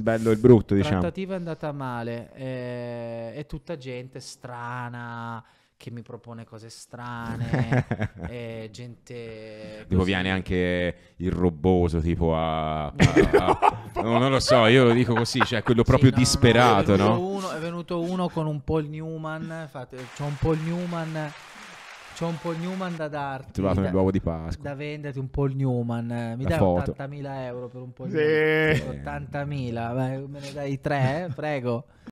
bello e il brutto, diciamo. La trattativa è andata male, eh, è tutta gente strana che mi propone cose strane, eh, gente... Così. Tipo viene anche il roboso, tipo a... a, a no, non lo so, io lo dico così, cioè quello proprio sì, no, disperato, no? no? È, venuto uno, è, venuto uno, con un Paul Newman, infatti, c'è cioè un Paul Newman C'ho un po' Newman da darti. Trovato nel l'uovo di Pasqua. Da venderti un po' Newman. Eh, mi La dai 80.000 euro per un po' il Sì. Newman? 80.000, eh. me ne dai tre, eh? prego.